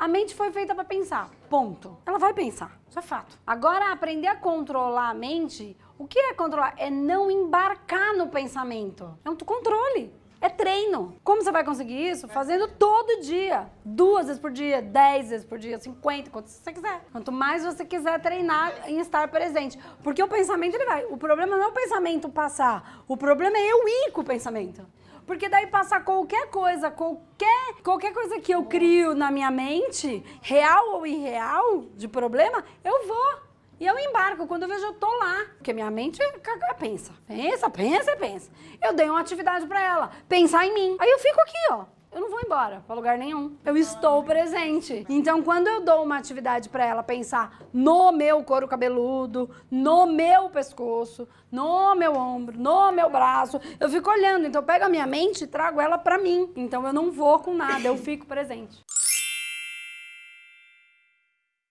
A mente foi feita para pensar, ponto. Ela vai pensar, isso é fato. Agora, aprender a controlar a mente, o que é controlar? É não embarcar no pensamento. É um controle. É treino. Como você vai conseguir isso? Fazendo todo dia. Duas vezes por dia, dez vezes por dia, cinquenta, quanto você quiser. Quanto mais você quiser treinar em estar presente. Porque o pensamento, ele vai. O problema não é o pensamento passar. O problema é eu ir com o pensamento. Porque daí passa qualquer coisa, qualquer, qualquer coisa que eu crio na minha mente, real ou irreal, de problema, eu vou. E eu embarco, quando eu vejo, eu tô lá. Porque minha mente pensa, pensa, pensa, pensa. Eu dei uma atividade para ela, pensar em mim. Aí eu fico aqui, ó, eu não vou embora para lugar nenhum. Eu estou presente. Então, quando eu dou uma atividade para ela pensar no meu couro cabeludo, no meu pescoço, no meu ombro, no meu braço, eu fico olhando. Então, eu pego a minha mente e trago ela para mim. Então, eu não vou com nada, eu fico presente.